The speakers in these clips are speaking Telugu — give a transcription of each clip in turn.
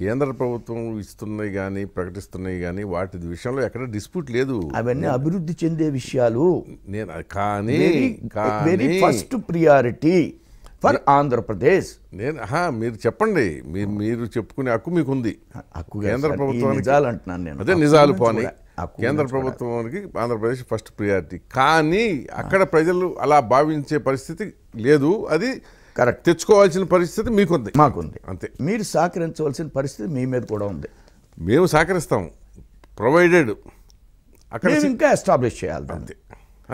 కేంద్ర ప్రభుత్వం ఇస్తున్నాయి కానీ ప్రకటిస్తున్నాయి కానీ వాటి విషయంలో ఎక్కడ డిస్ప్యూట్ లేదు అవన్నీ అభివృద్ధి చెందే విషయాలు నేను కానీ ఫస్ట్ ప్రియారిటీ ఫర్ ఆంధ్రప్రదేశ్ నేను మీరు చెప్పండి మీరు మీరు చెప్పుకునే హక్కు మీకు ఉంది హక్కు కేంద్ర ప్రభుత్వం అంటున్నాను నేను అదే నిజాలు పోనీ కేంద్ర ప్రభుత్వానికి ఆంధ్రప్రదేశ్ ఫస్ట్ ప్రియారిటీ కానీ అక్కడ ప్రజలు అలా భావించే పరిస్థితి లేదు అది కరెక్ట్ తెచ్చుకోవాల్సిన పరిస్థితి మీకుంది మాకుంది అంతే మీరు సహకరించవలసిన పరిస్థితి మీ మీద కూడా ఉంది మేము సహకరిస్తాం ప్రొవైడెడ్ అక్కడ ఇంకా ఎస్టాబ్లిష్ చేయాలి అంతే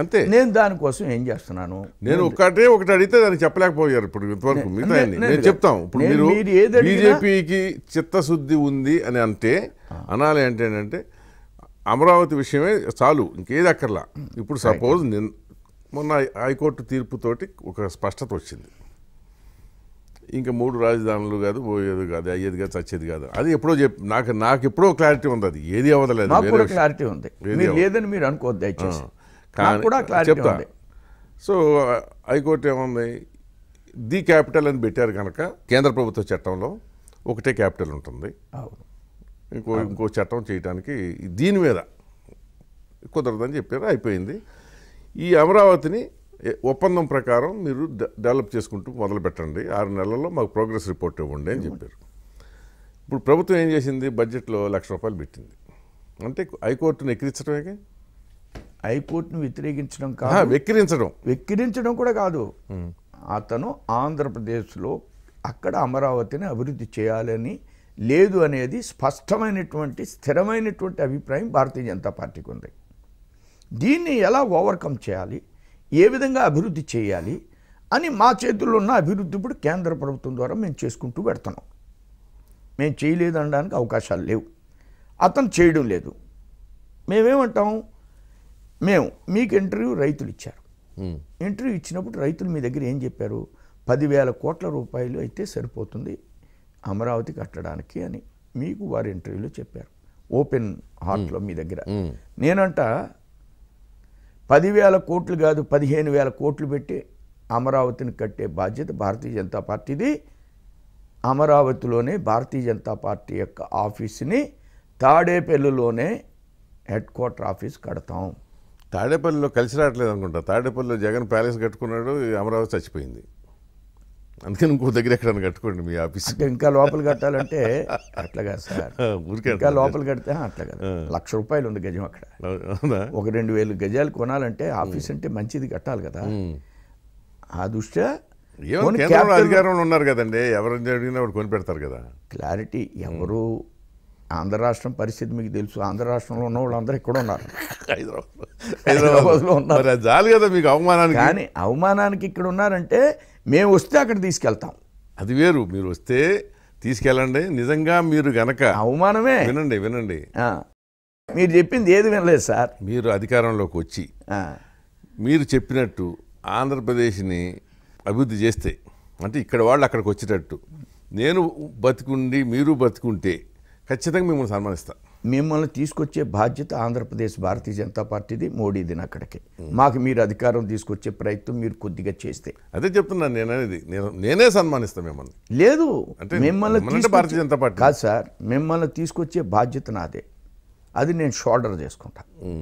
అంతే నేను దానికోసం ఏం చేస్తున్నాను నేను ఒకటే ఒకటి అడిగితే దానికి చెప్పలేకపోయారు ఇప్పుడు ఇంతవరకు మిగతా నేను చెప్తాం ఇప్పుడు మీరు బీజేపీకి చిత్తశుద్ధి ఉంది అని అంటే అనాలి అంటే ఏంటంటే అమరావతి విషయమే చాలు ఇంకేది అక్కర్లా ఇప్పుడు సపోజ్ నిన్న మొన్న హైకోర్టు తీర్పుతోటి ఒక స్పష్టత వచ్చింది ఇంకా మూడు రాజధానులు కాదు పోయేది కాదు అయ్యేది కాదు చచ్చేది కాదు అది ఎప్పుడో చెప్ నాకు నాకు ఎప్పుడో క్లారిటీ ఉంది అది ఏది అవదలేదు నాకు క్లారిటీ ఉంది లేదని మీరు అనుకోవద్దు కానీ కూడా క్లారిటీ ఉంది సో హైకోర్టు ఏముంది ది క్యాపిటల్ అని పెట్టారు కనుక కేంద్ర ప్రభుత్వ చట్టంలో ఒకటే క్యాపిటల్ ఉంటుంది ఇంకో ఇంకో చట్టం చేయడానికి దీని మీద కుదరదని చెప్పారు అయిపోయింది ఈ అమరావతిని ఒప్పందం ప్రకారం మీరు డెవలప్ చేసుకుంటూ మొదలు పెట్టండి ఆరు నెలల్లో మాకు ప్రోగ్రెస్ రిపోర్ట్ ఇవ్వండి అని చెప్పారు ఇప్పుడు ప్రభుత్వం ఏం చేసింది బడ్జెట్లో లక్ష రూపాయలు పెట్టింది అంటే హైకోర్టును ఎక్కిరించడమే హైకోర్టును వ్యతిరేకించడం కాదు వెక్కిరించడం వెక్కిరించడం కూడా కాదు అతను ఆంధ్రప్రదేశ్లో అక్కడ అమరావతిని అభివృద్ధి చేయాలని లేదు అనేది స్పష్టమైనటువంటి స్థిరమైనటువంటి అభిప్రాయం భారతీయ జనతా పార్టీకి ఉంది దీన్ని ఎలా ఓవర్కమ్ చేయాలి ఏ విధంగా అభివృద్ధి చేయాలి అని మా చేతుల్లో ఉన్న అభివృద్ధి ఇప్పుడు కేంద్ర ప్రభుత్వం ద్వారా మేము చేసుకుంటూ పెడుతున్నాం మేము చేయలేదు అనడానికి అవకాశాలు లేవు అతను చేయడం లేదు మేమేమంటాం మేము మీకు ఇంటర్వ్యూ రైతులు ఇచ్చారు ఇంటర్వ్యూ ఇచ్చినప్పుడు రైతులు మీ దగ్గర ఏం చెప్పారు పదివేల కోట్ల రూపాయలు అయితే సరిపోతుంది అమరావతి కట్టడానికి అని మీకు వారి ఇంటర్వ్యూలో చెప్పారు ఓపెన్ హార్ట్లో మీ దగ్గర నేనంట పదివేల కోట్లు కాదు పదిహేను వేల కోట్లు పెట్టి అమరావతిని కట్టే బాధ్యత భారతీయ జనతా పార్టీది అమరావతిలోనే భారతీయ జనతా పార్టీ యొక్క ఆఫీస్ని తాడేపల్లిలోనే హెడ్ క్వార్టర్ ఆఫీస్ కడతాం తాడేపల్లిలో కలిసి రావట్లేదు అనుకుంటా తాడేపల్లిలో జగన్ ప్యాలెస్ కట్టుకున్నాడు అమరావతి చచ్చిపోయింది అందుకని ఇంకో దగ్గర ఎక్కడ కట్టుకోండి మీ ఆఫీస్ ఇంకా లోపల కట్టాలంటే అట్లాగా సార్ ఇంకా లోపల కడితే అట్లా లక్ష రూపాయలు ఉంది గజం అక్కడ ఒక రెండు వేలు గజాలు కొనాలంటే ఆఫీస్ అంటే మంచిది కట్టాలి కదా ఆ దృష్ట్యా అధికారంలో ఉన్నారు కదండి ఎవరు జరిగినా కొని పెడతారు కదా క్లారిటీ ఎవరు ఆంధ్ర రాష్ట్రం పరిస్థితి మీకు తెలుసు ఆంధ్ర రాష్ట్రంలో ఉన్న వాళ్ళందరూ ఇక్కడ ఉన్నారు హైదరాబాద్లో ఉన్నారు జాలి కదా మీకు అవమానానికి కానీ అవమానానికి ఇక్కడ ఉన్నారంటే మేము వస్తే అక్కడ తీసుకెళ్తాం అది వేరు మీరు వస్తే తీసుకెళ్ళండి నిజంగా మీరు గనక అవమానమే వినండి వినండి మీరు చెప్పింది ఏది వినలేదు సార్ మీరు అధికారంలోకి వచ్చి మీరు చెప్పినట్టు ఆంధ్రప్రదేశ్ని అభివృద్ధి చేస్తే అంటే ఇక్కడ వాళ్ళు అక్కడికి వచ్చేటట్టు నేను బతుకుండి మీరు బతుకుంటే ఖచ్చితంగా మిమ్మల్ని సన్మానిస్తాను మిమ్మల్ని తీసుకొచ్చే బాధ్యత ఆంధ్రప్రదేశ్ భారతీయ జనతా పార్టీది మోడీది అక్కడికి మాకు మీరు అధికారం తీసుకొచ్చే ప్రయత్నం మీరు కొద్దిగా చేస్తే అదే చెప్తున్నాను నేను అనేది నేనే సన్మానిస్తాను మిమ్మల్ని లేదు మిమ్మల్ని భారతీయ జనతా పార్టీ కాదు సార్ మిమ్మల్ని తీసుకొచ్చే బాధ్యత నాదే అది నేను షోల్డర్ చేసుకుంటాను